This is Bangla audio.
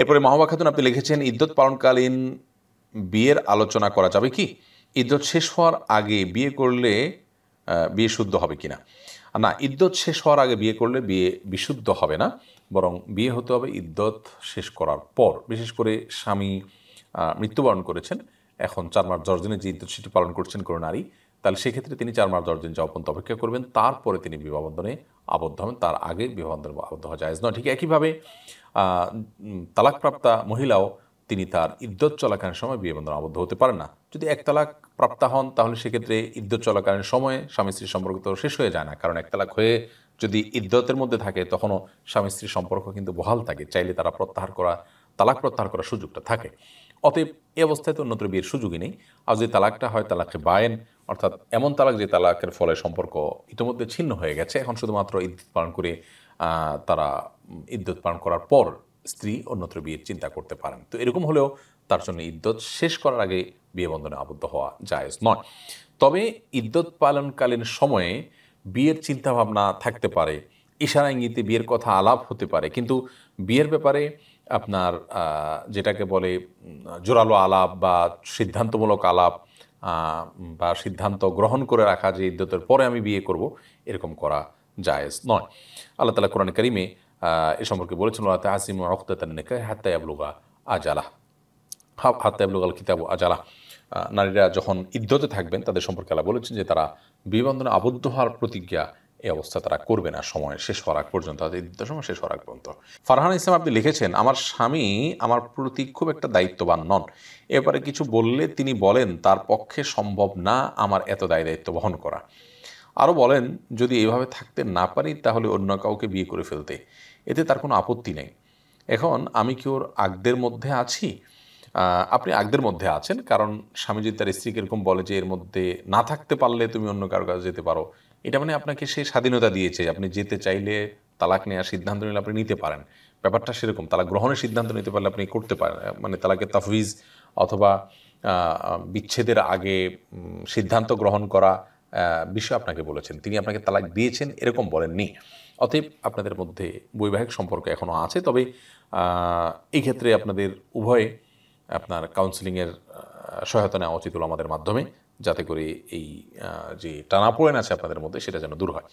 এরপরে মাহবা খাতুন আপনি লিখেছেন ইদ্যত পালনকালীন বিয়ের আলোচনা করা যাবে কি ইদ্যত শেষ হওয়ার আগে বিয়ে করলে বিয়ে শুদ্ধ হবে কি না না ইদ্যত শেষ হওয়ার আগে বিয়ে করলে বিয়ে বিশুদ্ধ হবে না বরং বিয়ে হতে হবে ইদ্যত শেষ করার পর বিশেষ করে স্বামী মৃত্যুবরণ করেছেন এখন চার মাস দশ দিনে যে ইদ্যুৎ সেটি পালন করছেন কোনো নারী তাহলে সেক্ষেত্রে তিনি চার মাস দশ দিন যাওয়া পর্যন্ত অপেক্ষা করবেন তারপরে তিনি বিবাহবন্ধনে আবদ্ধ হবেন তার আগে বিবাহবন্ধনে আবদ্ধ হওয়া যায় নয় ঠিক একইভাবে তালাকপ্রাপ্ত মহিলাও তিনি তার ইদ্যত চলাকালীন সময় বিয়ে বন্ধন আবদ্ধ হতে পারেন না যদি এক তালাক প্রাপ্তা হন তাহলে সেক্ষেত্রে ইদ্যত চলাকালীন সময়ে স্বামী স্ত্রীর সম্পর্ক তো শেষ হয়ে যায় না কারণ এক তালাক হয়ে যদি ইদ্যতের মধ্যে থাকে তখনও স্বামী স্ত্রীর সম্পর্ক কিন্তু বহাল থাকে চাইলে তারা প্রত্যাহার করা তালাক প্রত্যাহার করার সুযোগটা থাকে অতএব এ অবস্থায় তো অন্যত্র বিয়ের সুযোগই নেই আর যদি তালাকটা হয় তালাকে বায়েন অর্থাৎ এমন তালাক যে তালাকের ফলে সম্পর্ক ইতিমধ্যে ছিন্ন হয়ে গেছে এখন শুধুমাত্র ইদ্যুৎ পালন করে তারা ইদ্যত পালন করার পর স্ত্রী অন্যত্র বিয়ের চিন্তা করতে পারেন তো এরকম হলেও তার জন্য ইদ্যত শেষ করার আগে বিয়ে বন্ধনে আবদ্ধ হওয়া জায়েজ নয় তবে ইদ্যত পালনকালীন সময়ে বিয়ের চিন্তাভাবনা থাকতে পারে ইশারা ইঙ্গিতে বিয়ের কথা আলাপ হতে পারে কিন্তু বিয়ের ব্যাপারে আপনার যেটাকে বলে জোরালো আলাপ বা সিদ্ধান্তমূলক আলাপ বা সিদ্ধান্ত গ্রহণ করে রাখা যে ইদ্যতের পরে আমি বিয়ে করব এরকম করা জায়েজ নয় আল্লাহ তালা কোরআন করিমে এ সম্পর্কে বলেছেন আল্লাহ তাহাসিম অখতাতার নেকা হাত্তা আবলুগা আজালা হাত্তা আবলুগাল কিতাব আজালা নারীরা যখন ইদ্যতে থাকবেন তাদের সম্পর্কে আলা বলেছেন যে তারা বিবন্ধনে আবদ্ধ হওয়ার প্রতিজ্ঞা এই অবস্থা তারা করবে না সময় শেষ হওয়ার আগ পর্যন্ত তাদের ইদ্যুত সময় শেষ হওয়ার আগ পর্যন্ত ফারহান ইসলাম আপনি লিখেছেন আমার স্বামী আমার প্রতি খুব একটা দায়িত্ববান নন এবারে কিছু বললে তিনি বলেন তার পক্ষে সম্ভব না আমার এত দায় দায়িত্ব বহন করা আরও বলেন যদি এভাবে থাকতে না পারি তাহলে অন্য কাউকে বিয়ে করে ফেলতে এতে তার কোনো আপত্তি নেই এখন আমি কি ওর আগদের মধ্যে আছি আপনি আগদের মধ্যে আছেন কারণ স্বামীজি তার স্ত্রীকে এরকম বলে যে এর মধ্যে না থাকতে পারলে তুমি অন্য কারো কাছে যেতে পারো এটা মানে আপনাকে সেই স্বাধীনতা দিয়েছে আপনি যেতে চাইলে তালাক নেওয়ার সিদ্ধান্ত নিলে আপনি নিতে পারেন ব্যাপারটা সেরকম তালাক গ্রহণের সিদ্ধান্ত নিতে পারলে আপনি করতে পারেন মানে তালাকের তাফিজ অথবা বিচ্ছেদের আগে সিদ্ধান্ত গ্রহণ করা বিষয় আপনাকে বলেছেন তিনি আপনাকে তালাক দিয়েছেন এরকম বলেননি অতএব আপনাদের মধ্যে বৈবাহিক সম্পর্ক এখনও আছে তবে এই ক্ষেত্রে আপনাদের উভয়ে আপনার কাউন্সিলিংয়ের সহায়তা নেওয়া উচিত হলো আমাদের মাধ্যমে যাতে করে এই যে টানাপোড়েন আছে আপনাদের মধ্যে সেটা যেন দূর হয়